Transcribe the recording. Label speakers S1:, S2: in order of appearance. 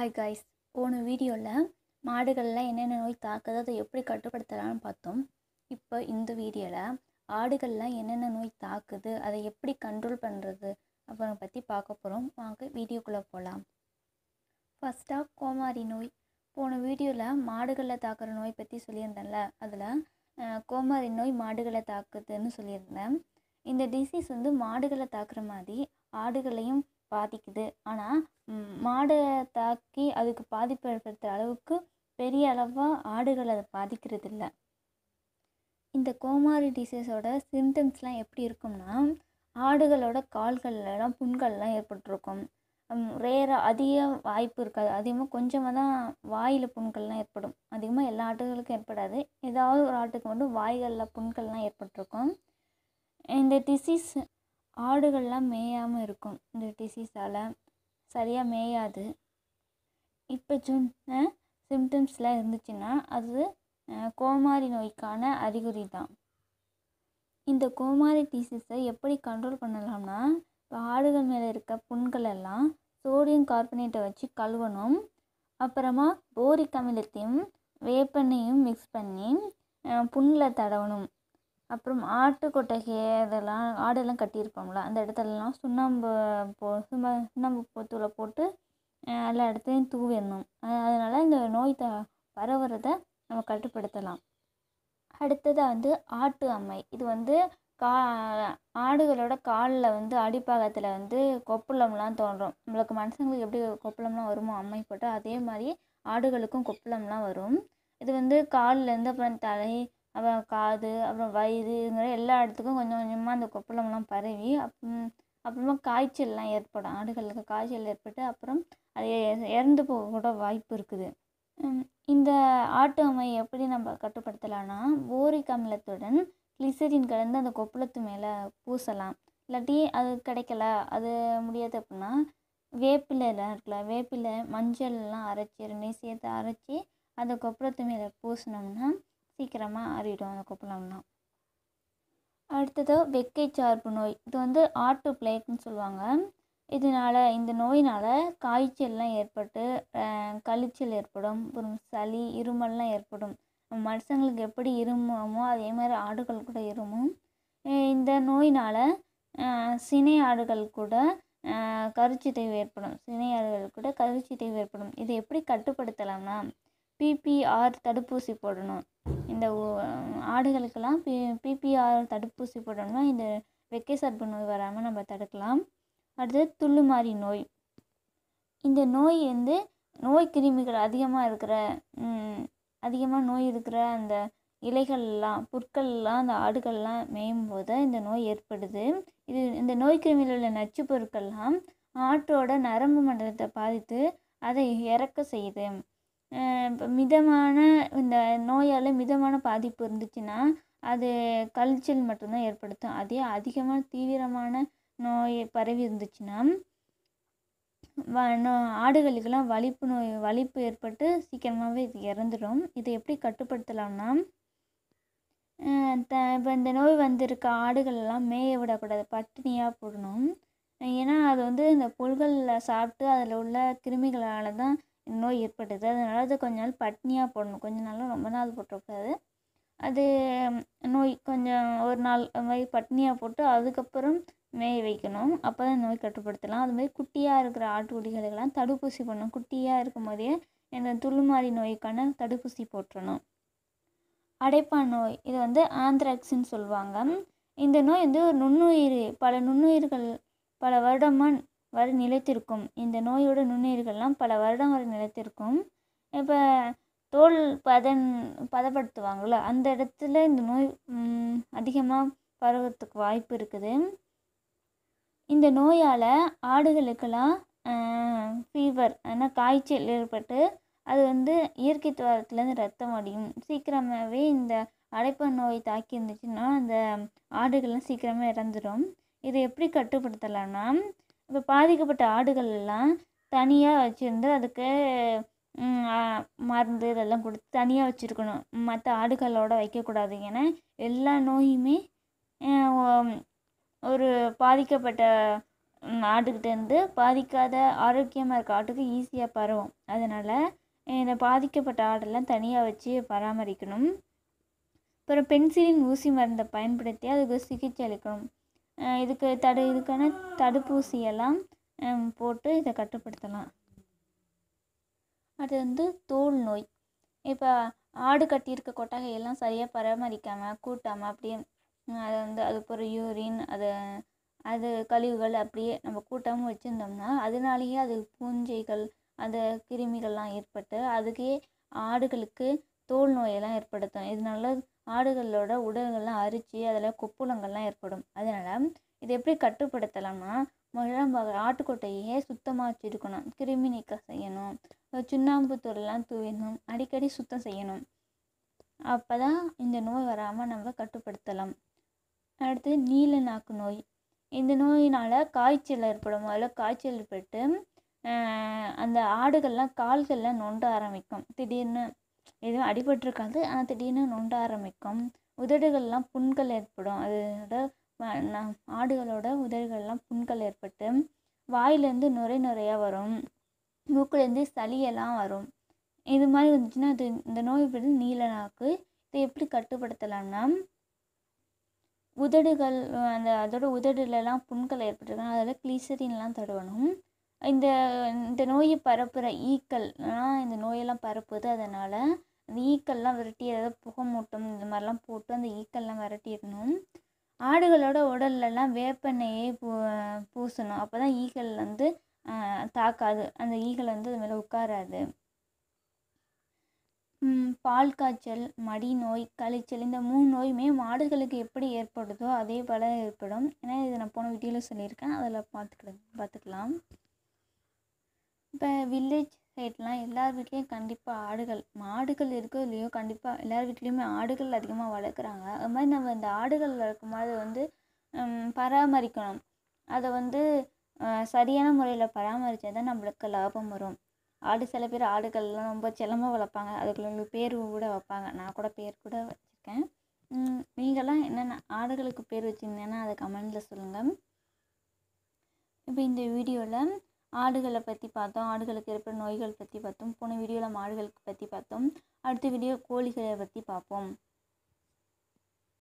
S1: hi guys போன வீடியோவில் மாடுகளில் என்னென்ன நோய் தாக்குது அதை எப்படி கட்டுப்படுத்தலாம்னு பார்த்தோம் இப்போ இந்த வீடியோவில் ஆடுகளில் என்னென்ன நோய் தாக்குது அதை எப்படி கண்ட்ரோல் பண்ணுறது அப்புறம் பற்றி பார்க்க போகிறோம் வாங்க வீடியோக்குள்ளே போகலாம் ஃபஸ்ட்டாக கோமாரி நோய் போன வீடியோவில் மாடுகளில் தாக்குற நோய் பற்றி சொல்லியிருந்தேன்ல அதில் கோமாரி நோய் மாடுகளை தாக்குதுன்னு சொல்லியிருந்தேன் இந்த டிசீஸ் வந்து மாடுகளை தாக்குற மாதிரி ஆடுகளையும் பாதிக்குது ஆனால் மாடை தாக்கி அதுக்கு பாதிப்பு ஏற்படுத்துகிற அளவுக்கு பெரிய அளவாக ஆடுகள் அதை பாதிக்கிறதில்ல இந்த கோமாரி டிசீஸோட சிம்டம்ஸ்லாம் எப்படி இருக்கும்னா ஆடுகளோட கால்கள்லாம் புண்கள்லாம் ஏற்பட்டிருக்கும் ரேராக அதிக வாய்ப்பு இருக்காது அதிகமாக கொஞ்சமாக தான் வாயில் புண்கள்லாம் ஏற்படும் அதிகமாக எல்லா ஆட்டுகளுக்கும் ஏற்படாது ஏதாவது ஒரு ஆட்டுக்கு மட்டும் வாய்களில் புண்கள்லாம் ஏற்பட்டிருக்கும் இந்த டிசீஸ் ஆடுகள்லாம் மேயாமல் இருக்கும் இந்த டிசீஸால் சரியாக மேயாது இப்போ சொன்ன சிம்டம்ஸ்லாம் இருந்துச்சுன்னா அது கோமாரி நோய்க்கான அறிகுறி தான் இந்த கோமாரி டிசீஸை எப்படி கண்ட்ரோல் பண்ணலாம்னா இப்போ ஆடுகள் மேலே இருக்க புண்களெல்லாம் சோடியம் கார்பனேட்டை வச்சு கழுவணும் அப்புறமா போரிக் அமிலத்தையும் வேப்பெண்ணையும் மிக்ஸ் பண்ணி புண்ணில் தடவணும் அப்புறம் ஆட்டு கொட்டகையை அதெல்லாம் ஆடெல்லாம் கட்டியிருப்பாங்களா அந்த இடத்துலலாம் சுண்ணாம்பு போ சும்மா சுண்ணாம்பு போத்தூளை போட்டு எல்லா இடத்துலையும் தூவிடணும் அதனால் இந்த நோய் த பரவுறதை நம்ம கட்டுப்படுத்தலாம் அடுத்ததாக வந்து ஆட்டு அம்மை இது வந்து கா ஆடுகளோட காலில் வந்து அடிப்பாகத்தில் வந்து கொப்புளம்லாம் தோன்றும் நம்மளுக்கு மனுஷங்களுக்கு எப்படி கொப்புளம்லாம் வருமோ அம்மை போட்டால் அதே மாதிரி ஆடுகளுக்கும் கொப்புளம்லாம் வரும் இது வந்து காலில் இருந்து அப்புறம் தலை அப்புறம் காது அப்புறம் வயிறு மாதிரி எல்லா இடத்துக்கும் கொஞ்சம் கொஞ்சமாக அந்த கொப்பளம்லாம் பரவி அப் அப்புறமா காய்ச்சல்லாம் ஏற்படும் ஆடுகளுக்கு காய்ச்சல் ஏற்பட்டு அப்புறம் அது இறந்து போக கூட வாய்ப்பு இருக்குது இந்த ஆட்டு அம்மை எப்படி நம்ம கட்டுப்படுத்தலாம்னா போரிக் அமிலத்துடன் கிளிசரின் கலந்து அந்த கொப்பளத்து மேலே பூசலாம் இல்லாட்டி அது கிடைக்கல அது முடியாது அப்படின்னா வேப்பிலைலாம் இருக்கலாம் வேப்பிலை மஞ்சள்லாம் அரைச்சி ரெண்டையும் சேர்த்து அரைச்சி அந்த கொப்பளத்து மேலே பூசினோம்னா சீக்கிரமாக ஆறிடும் அந்த கொப்பளம்லாம் அடுத்தது வெக்கை சார்பு நோய் இது வந்து ஆட்டு பிளேக்னு சொல்லுவாங்க இதனால் இந்த நோயினால் காய்ச்சல்லாம் ஏற்பட்டு கழிச்சல் ஏற்படும் அப்புறம் சளி இருமல்லாம் ஏற்படும் மனுஷங்களுக்கு எப்படி இருமுமோ அதே மாதிரி ஆடுகள் கூட இருமும் இந்த நோயினால் சினை ஆடுகள் கூட தேவை ஏற்படும் சினை ஆடுகள் கூட தேவை ஏற்படும் இதை எப்படி கட்டுப்படுத்தலாம்னா பிபிஆர் தடுப்பூசி போடணும் இந்த ஆடுகளுக்கெல்லாம் பி பிபிஆர் தடுப்பூசி போடணும்னா இந்த வெக்கை சார்பு நோய் வராமல் நம்ம தடுக்கலாம் அடுத்தது துள்ளுமாறி நோய் இந்த நோய் வந்து நோய் கிருமிகள் அதிகமாக இருக்கிற அதிகமாக நோய் இருக்கிற அந்த இலைகள்லாம் புற்கள்லாம் அந்த ஆடுகள்லாம் மேயும் போது இந்த நோய் ஏற்படுது இது இந்த நோய் கிருமியில் உள்ள நச்சு பொருட்கள்லாம் ஆட்டோட நரம்பு மண்டலத்தை பாதித்து அதை இறக்க செய்யுது இப்போ மிதமான இந்த நோயால் மிதமான பாதிப்பு இருந்துச்சுன்னா அது கல்ச்சல் மட்டும்தான் ஏற்படுத்தும் அதே அதிகமாக தீவிரமான நோய் பரவி இருந்துச்சுன்னா வ ஆடுகளுக்கெல்லாம் வலிப்பு நோய் வலிப்பு ஏற்பட்டு சீக்கிரமாகவே இது இறந்துடும் இதை எப்படி கட்டுப்படுத்தலாம்னா த இப்போ இந்த நோய் வந்திருக்க எல்லாம் மேய விடக்கூடாது பட்டினியாக போடணும் ஏன்னா அது வந்து இந்த புல்களில் சாப்பிட்டு அதில் உள்ள கிருமிகளால் தான் நோய் ஏற்பட்டது அதனால் அது கொஞ்ச நாள் பட்னியாக போடணும் கொஞ்ச நாள் ரொம்ப நாள் போட்டிருக்காது அது நோய் கொஞ்சம் ஒரு நாள் அது மாதிரி பட்னியாக போட்டு அதுக்கப்புறம் மேய வைக்கணும் அப்போ தான் நோய் கட்டுப்படுத்தலாம் அது மாதிரி குட்டியாக இருக்கிற ஆட்டுக்குட்டிகளுக்கெல்லாம் தடுப்பூசி போடணும் குட்டியாக இருக்கும் போதே இந்த துள்ளுமாறி நோய்க்கான தடுப்பூசி போட்டுடணும் அடைப்பான் நோய் இது வந்து ஆந்த்ராக்ஸ்ன்னு சொல்லுவாங்க இந்த நோய் வந்து ஒரு நுண்ணுயிர் பல நுண்ணுயிர்கள் பல வருடமாக வரை நிலைத்திருக்கும் இந்த நோயோட நுண்ணுயிர்கள்லாம் பல வருடம் வரை நிலைத்திருக்கும் இப்போ தோல் பதன் பதப்படுத்துவாங்கல்ல அந்த இடத்துல இந்த நோய் அதிகமாக பரவத்துக்கு வாய்ப்பு இருக்குது இந்த நோயால் ஆடுகளுக்கெல்லாம் ஃபீவர் ஆனால் காய்ச்சல் ஏற்பட்டு அது வந்து இயற்கை துவாரத்துலேருந்து ரத்தம் அடியும் சீக்கிரமாகவே இந்த அடைப்பு நோய் தாக்கி இருந்துச்சுன்னா அந்த ஆடுகள்லாம் சீக்கிரமாக இறந்துடும் இதை எப்படி கட்டுப்படுத்தலாம்னா இப்போ பாதிக்கப்பட்ட ஆடுகள் எல்லாம் தனியாக வச்சுருந்து அதுக்கு மருந்து இதெல்லாம் கொடுத்து தனியாக வச்சுருக்கணும் மற்ற ஆடுகளோடு வைக்கக்கூடாது ஏன்னா எல்லா நோயுமே ஒரு பாதிக்கப்பட்ட ஆடுகிட்டேருந்து பாதிக்காத ஆரோக்கியமாக இருக்க ஆட்டுக்கு ஈஸியாக பரவும் அதனால் இந்த பாதிக்கப்பட்ட ஆடெல்லாம் தனியாக வச்சு பராமரிக்கணும் அப்புறம் பென்சிலின் ஊசி மருந்தை பயன்படுத்தி அதுக்கு சிகிச்சை அளிக்கணும் இதுக்கு தடு இதுக்கான தடுப்பூசியெல்லாம் போட்டு இதை கட்டுப்படுத்தலாம் அது வந்து தோல் நோய் இப்போ ஆடு கட்டியிருக்க கொட்டகையெல்லாம் சரியாக பராமரிக்காமல் கூட்டாமல் அப்படியே அதை வந்து அதுக்கப்புறம் யூரின் அது அது கழிவுகள் அப்படியே நம்ம கூட்டாமல் வச்சுருந்தோம்னா அதனாலேயே அது பூஞ்சைகள் அந்த கிருமிகள்லாம் ஏற்பட்டு அதுக்கே ஆடுகளுக்கு தோல் நோயெல்லாம் ஏற்படுத்தும் இதனால ஆடுகளோட உடல்கள்லாம் அரித்து அதில் கொப்புளங்கள்லாம் ஏற்படும் அதனால் இதை எப்படி கட்டுப்படுத்தலாம்னா முதல்ல நம்ம ஆட்டுக்கொட்டையே சுத்தமாக வச்சுருக்கணும் கிருமி நீக்கம் செய்யணும் சுண்ணாம்பு தூள்லாம் தூவிடணும் அடிக்கடி சுத்தம் செய்யணும் அப்போ தான் இந்த நோய் வராமல் நம்ம கட்டுப்படுத்தலாம் அடுத்து நீல நாக்கு நோய் இந்த நோயினால் காய்ச்சல் ஏற்படும் முதல்ல காய்ச்சல் ஏற்பட்டு அந்த ஆடுகள்லாம் கால்கள்லாம் நொண்ட ஆரம்பிக்கும் திடீர்னு எதுவும் அடிபட்டிருக்காது ஆனால் திடீர்னு நொண்ட ஆரம்பிக்கும் உதடுகள்லாம் புண்கள் ஏற்படும் அதோட ஆடுகளோட உதடுகள்லாம் புண்கள் ஏற்பட்டு வாயிலேருந்து நுரை நுரையாக வரும் மூக்குலேருந்து சளியெல்லாம் வரும் இது மாதிரி வந்துச்சுன்னா அது இந்த நோய் பேர் நீல நாக்கு இதை எப்படி கட்டுப்படுத்தலாம்னா உதடுகள் அந்த அதோட உதடுலலாம் புண்கள் ஏற்பட்டிருக்கணும் அதில் கிளீசரின்லாம் தடவணும் இந்த இந்த நோயை பரப்புகிற ஈக்கள்லாம் இந்த நோயெல்லாம் பரப்புது அதனால் அந்த ஈக்கள்லாம் விரட்டி அதாவது புகை மூட்டம் இந்த மாதிரிலாம் போட்டு அந்த ஈக்கள்லாம் விரட்டிடணும் ஆடுகளோட உடல்லலாம் வேப்பெண்ணெயை பூ பூசணும் அப்போ தான் ஈக்கள் வந்து தாக்காது அந்த ஈகள் வந்து அது மேலே உட்காராது பால் காய்ச்சல் மடி நோய் களைச்சல் இந்த மூணு நோயுமே மாடுகளுக்கு எப்படி ஏற்படுதோ அதே போல் ஏற்படும் ஏன்னா இதை நான் போன வீட்டில் சொல்லியிருக்கேன் அதில் பார்த்துக்கிடு பார்த்துக்கலாம் இப்போ வில்லேஜ் சைட்லாம் எல்லார் வீட்லேயும் கண்டிப்பாக ஆடுகள் மாடுகள் இருக்கோ இல்லையோ கண்டிப்பாக எல்லார் வீட்லேயுமே ஆடுகள் அதிகமாக வளர்க்குறாங்க அது மாதிரி நம்ம இந்த ஆடுகள் வளர்க்கும் போது வந்து பராமரிக்கணும் அதை வந்து சரியான முறையில் பராமரித்தா தான் நம்மளுக்கு லாபம் வரும் ஆடு சில பேர் ஆடுகள்லாம் ரொம்ப செல்லமாக வளர்ப்பாங்க அதுக்குள்ள பேர் கூட வைப்பாங்க நான் கூட பேர் கூட வச்சுருக்கேன் நீங்களாம் என்னென்ன ஆடுகளுக்கு பேர் வச்சிருந்தேன்னா அதை கமெண்டில் சொல்லுங்கள் இப்போ இந்த வீடியோவில் ஆடுகளை பற்றி பார்த்தோம் ஆடுகளுக்கு இருக்கிற நோய்கள் பற்றி பார்த்தோம் போன வீடியோவில் மாடுகளுக்கு பற்றி பார்த்தோம் அடுத்த வீடியோ கோழிகளை பற்றி பார்ப்போம்